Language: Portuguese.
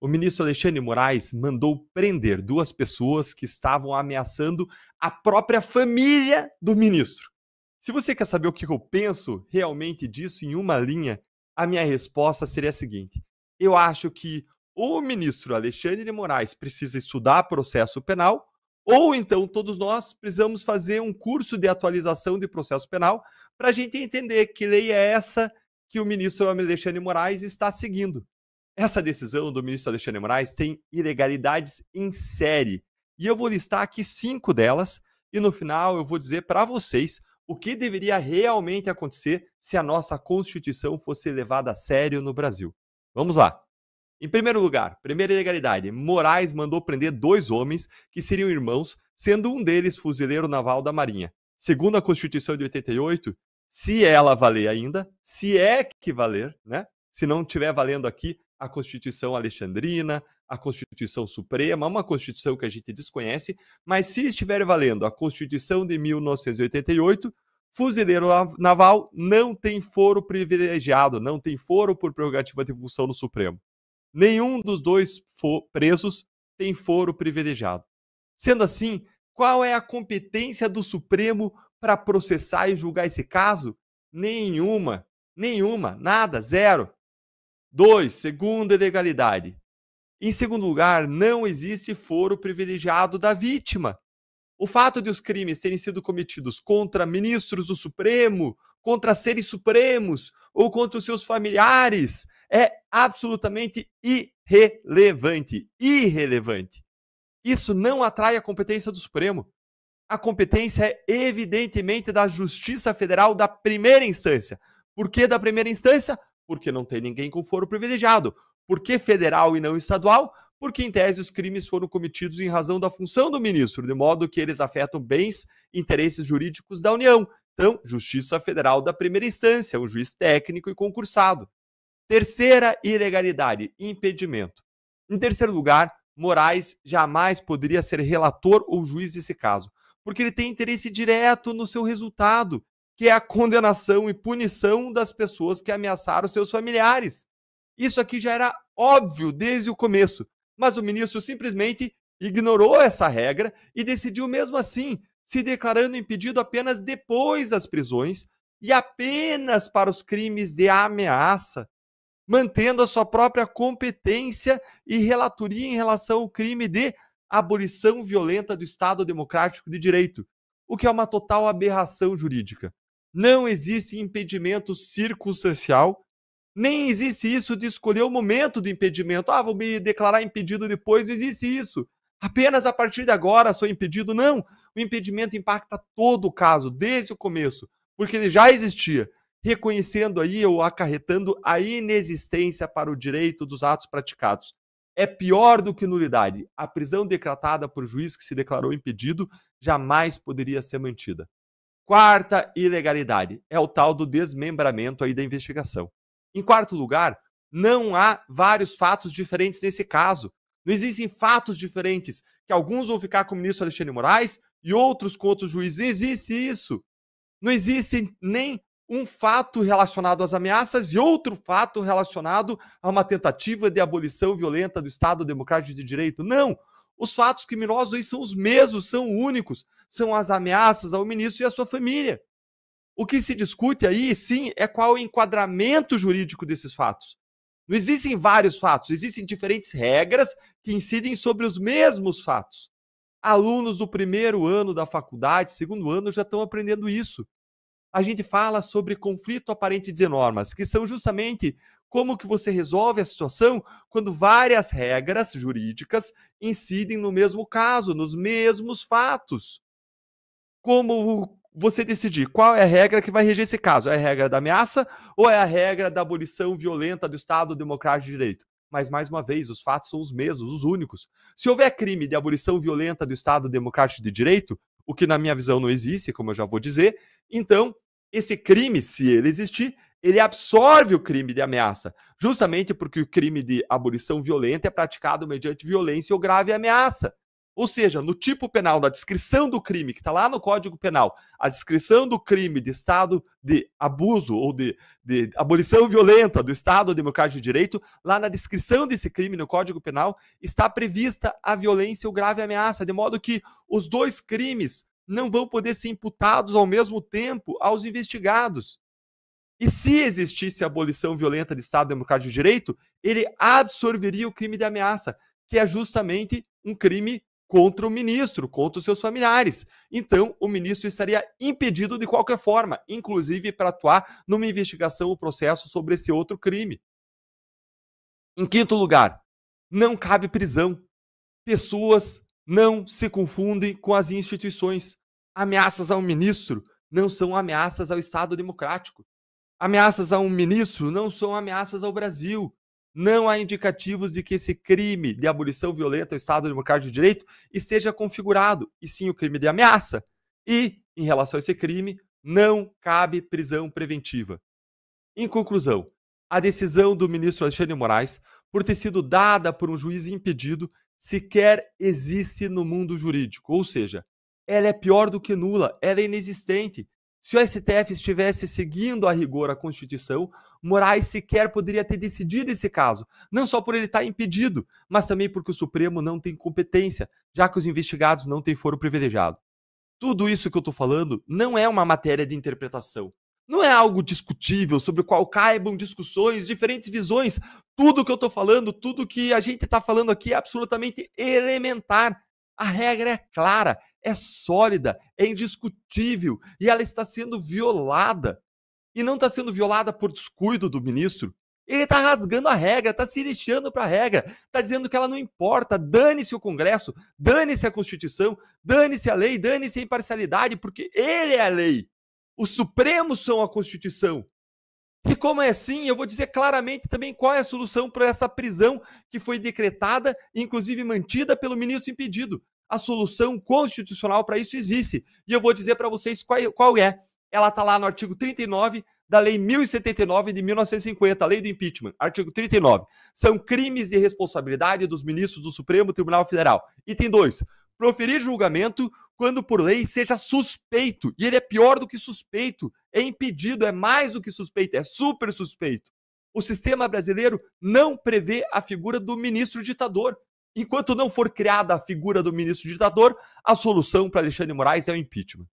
o ministro Alexandre Moraes mandou prender duas pessoas que estavam ameaçando a própria família do ministro. Se você quer saber o que eu penso realmente disso em uma linha, a minha resposta seria a seguinte: eu acho que ou o ministro Alexandre Moraes precisa estudar processo penal, ou então todos nós precisamos fazer um curso de atualização de processo penal para a gente entender que lei é essa que o ministro Alexandre Moraes está seguindo. Essa decisão do ministro Alexandre Moraes tem ilegalidades em série. E eu vou listar aqui cinco delas, e no final eu vou dizer para vocês o que deveria realmente acontecer se a nossa Constituição fosse levada a sério no Brasil. Vamos lá. Em primeiro lugar, primeira ilegalidade: Moraes mandou prender dois homens que seriam irmãos, sendo um deles fuzileiro naval da Marinha. Segundo a Constituição de 88, se ela valer ainda, se é que valer, né? Se não estiver valendo aqui, a Constituição Alexandrina, a Constituição Suprema, uma Constituição que a gente desconhece, mas se estiver valendo a Constituição de 1988, fuzileiro naval não tem foro privilegiado, não tem foro por prerrogativa de função no Supremo. Nenhum dos dois presos tem foro privilegiado. Sendo assim, qual é a competência do Supremo para processar e julgar esse caso? Nenhuma, nenhuma, nada, zero. Dois, Segunda ilegalidade. Em segundo lugar, não existe foro privilegiado da vítima. O fato de os crimes terem sido cometidos contra ministros do Supremo, contra seres supremos ou contra os seus familiares é absolutamente irrelevante. Irrelevante. Isso não atrai a competência do Supremo. A competência é evidentemente da Justiça Federal da primeira instância. Por que da primeira instância? Porque não tem ninguém com foro privilegiado. Por que federal e não estadual? Porque, em tese, os crimes foram cometidos em razão da função do ministro, de modo que eles afetam bens e interesses jurídicos da União. Então, Justiça Federal da primeira instância, um juiz técnico e concursado. Terceira ilegalidade, impedimento. Em terceiro lugar, Moraes jamais poderia ser relator ou juiz desse caso, porque ele tem interesse direto no seu resultado que é a condenação e punição das pessoas que ameaçaram seus familiares. Isso aqui já era óbvio desde o começo, mas o ministro simplesmente ignorou essa regra e decidiu mesmo assim, se declarando impedido apenas depois das prisões e apenas para os crimes de ameaça, mantendo a sua própria competência e relatoria em relação ao crime de abolição violenta do Estado Democrático de Direito, o que é uma total aberração jurídica. Não existe impedimento circunstancial, nem existe isso de escolher o momento do impedimento. Ah, vou me declarar impedido depois, não existe isso. Apenas a partir de agora sou impedido. Não, o impedimento impacta todo o caso, desde o começo, porque ele já existia, reconhecendo aí ou acarretando a inexistência para o direito dos atos praticados. É pior do que nulidade. A prisão decretada por juiz que se declarou impedido jamais poderia ser mantida. Quarta ilegalidade é o tal do desmembramento aí da investigação. Em quarto lugar, não há vários fatos diferentes nesse caso. Não existem fatos diferentes, que alguns vão ficar com o ministro Alexandre Moraes e outros com outros juízes. Não existe isso. Não existe nem um fato relacionado às ameaças e outro fato relacionado a uma tentativa de abolição violenta do Estado Democrático de Direito. Não! Os fatos criminosos aí são os mesmos, são únicos, são as ameaças ao ministro e à sua família. O que se discute aí, sim, é qual o enquadramento jurídico desses fatos. Não existem vários fatos, existem diferentes regras que incidem sobre os mesmos fatos. Alunos do primeiro ano da faculdade, segundo ano, já estão aprendendo isso. A gente fala sobre conflito aparente de normas, que são justamente como que você resolve a situação quando várias regras jurídicas incidem no mesmo caso, nos mesmos fatos? Como você decidir qual é a regra que vai reger esse caso? É a regra da ameaça ou é a regra da abolição violenta do Estado democrático de direito? Mas, mais uma vez, os fatos são os mesmos, os únicos. Se houver crime de abolição violenta do Estado democrático de direito, o que na minha visão não existe, como eu já vou dizer, então esse crime, se ele existir, ele absorve o crime de ameaça, justamente porque o crime de abolição violenta é praticado mediante violência ou grave ameaça. Ou seja, no tipo penal, da descrição do crime, que está lá no Código Penal, a descrição do crime de Estado de abuso ou de, de abolição violenta do Estado Democrático de Direito, lá na descrição desse crime no Código Penal está prevista a violência ou grave ameaça, de modo que os dois crimes não vão poder ser imputados ao mesmo tempo aos investigados. E se existisse a abolição violenta de Estado Democrático de Direito, ele absorveria o crime de ameaça, que é justamente um crime contra o ministro, contra os seus familiares. Então, o ministro estaria impedido de qualquer forma, inclusive para atuar numa investigação ou processo sobre esse outro crime. Em quinto lugar, não cabe prisão. Pessoas não se confundem com as instituições. Ameaças a um ministro não são ameaças ao Estado democrático. Ameaças a um ministro não são ameaças ao Brasil. Não há indicativos de que esse crime de abolição violenta ao Estado democrático de direito esteja configurado, e sim o crime de ameaça. E, em relação a esse crime, não cabe prisão preventiva. Em conclusão, a decisão do ministro Alexandre de Moraes, por ter sido dada por um juiz impedido, sequer existe no mundo jurídico, ou seja, ela é pior do que nula, ela é inexistente. Se o STF estivesse seguindo a rigor a Constituição, Moraes sequer poderia ter decidido esse caso, não só por ele estar impedido, mas também porque o Supremo não tem competência, já que os investigados não têm foro privilegiado. Tudo isso que eu estou falando não é uma matéria de interpretação, não é algo discutível sobre o qual caibam discussões, diferentes visões. Tudo que eu estou falando, tudo que a gente está falando aqui é absolutamente elementar. A regra é clara, é sólida, é indiscutível e ela está sendo violada. E não está sendo violada por descuido do ministro, ele está rasgando a regra, está se lixando para a regra, está dizendo que ela não importa, dane-se o Congresso, dane-se a Constituição, dane-se a lei, dane-se a imparcialidade, porque ele é a lei. Os Supremos são a Constituição. E como é assim, eu vou dizer claramente também qual é a solução para essa prisão que foi decretada, inclusive mantida pelo ministro impedido. A solução constitucional para isso existe. E eu vou dizer para vocês qual, qual é. Ela está lá no artigo 39 da Lei 1079 de 1950, a Lei do Impeachment, artigo 39. São crimes de responsabilidade dos ministros do Supremo Tribunal Federal. Item 2 proferir julgamento quando por lei seja suspeito. E ele é pior do que suspeito, é impedido, é mais do que suspeito, é super suspeito. O sistema brasileiro não prevê a figura do ministro ditador. Enquanto não for criada a figura do ministro ditador, a solução para Alexandre Moraes é o impeachment.